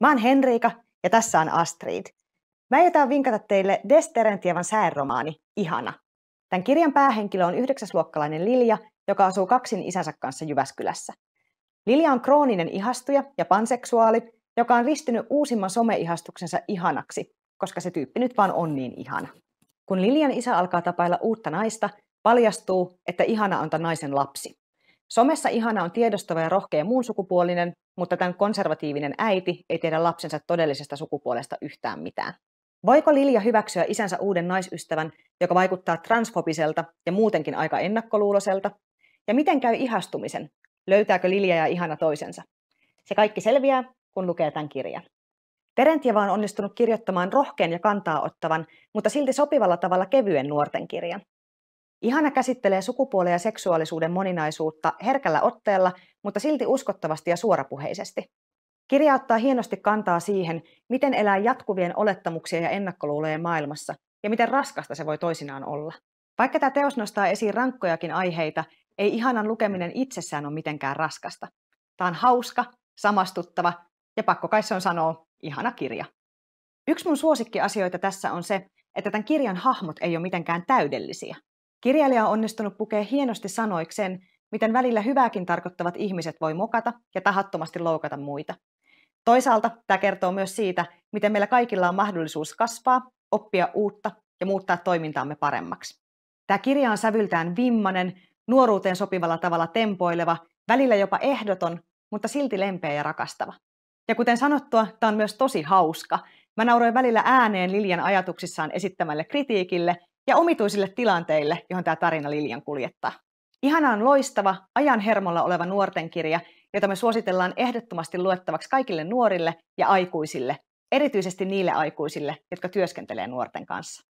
Mä oon Henriika ja tässä on Astrid. Mä aion vinkata teille Desterentievan sääromaani Ihana. Tämän kirjan päähenkilö on yhdeksäsluokkalainen Lilja, joka asuu kaksin isänsä kanssa Jyväskylässä. Lilja on krooninen ihastuja ja panseksuaali, joka on ristinyt uusimman someihastuksensa ihanaksi, koska se tyyppi nyt vaan on niin ihana. Kun Liljan isä alkaa tapailla uutta naista, paljastuu, että ihana on tämän naisen lapsi. Somessa ihana on tiedostava ja rohkea muun sukupuolinen, mutta tämän konservatiivinen äiti ei tiedä lapsensa todellisesta sukupuolesta yhtään mitään. Voiko Lilja hyväksyä isänsä uuden naisystävän, joka vaikuttaa transfobiselta ja muutenkin aika ennakkoluuloselta? Ja miten käy ihastumisen? Löytääkö Lilja ja Ihana toisensa? Se kaikki selviää, kun lukee tämän kirjan. Terentieva on onnistunut kirjoittamaan rohkean ja kantaa ottavan, mutta silti sopivalla tavalla kevyen nuorten kirjan. Ihana käsittelee sukupuolen ja seksuaalisuuden moninaisuutta herkällä otteella, mutta silti uskottavasti ja suorapuheisesti. Kirja ottaa hienosti kantaa siihen, miten elää jatkuvien olettamuksien ja ennakkoluulojen maailmassa ja miten raskasta se voi toisinaan olla. Vaikka tämä teos nostaa esiin rankkojakin aiheita, ei ihanan lukeminen itsessään ole mitenkään raskasta. Tämä on hauska, samastuttava ja pakko kai se on sanoa, ihana kirja. Yksi mun suosikkiasioita tässä on se, että tämän kirjan hahmot ei ole mitenkään täydellisiä. Kirjailija on onnistunut pukea hienosti sanoiksen, miten välillä hyvääkin tarkoittavat ihmiset voi mokata ja tahattomasti loukata muita. Toisaalta tämä kertoo myös siitä, miten meillä kaikilla on mahdollisuus kasvaa, oppia uutta ja muuttaa toimintaamme paremmaksi. Tämä kirja on sävyltään vimmanen, nuoruuteen sopivalla tavalla tempoileva, välillä jopa ehdoton, mutta silti lempeä ja rakastava. Ja kuten sanottua, tämä on myös tosi hauska. Mä nauroin välillä ääneen Liljan ajatuksissaan esittämälle kritiikille – ja omituisille tilanteille, johon tämä tarina Lilian kuljettaa. Ihana on loistava, ajan hermolla oleva nuorten kirja, jota me suositellaan ehdottomasti luettavaksi kaikille nuorille ja aikuisille, erityisesti niille aikuisille, jotka työskentelee nuorten kanssa.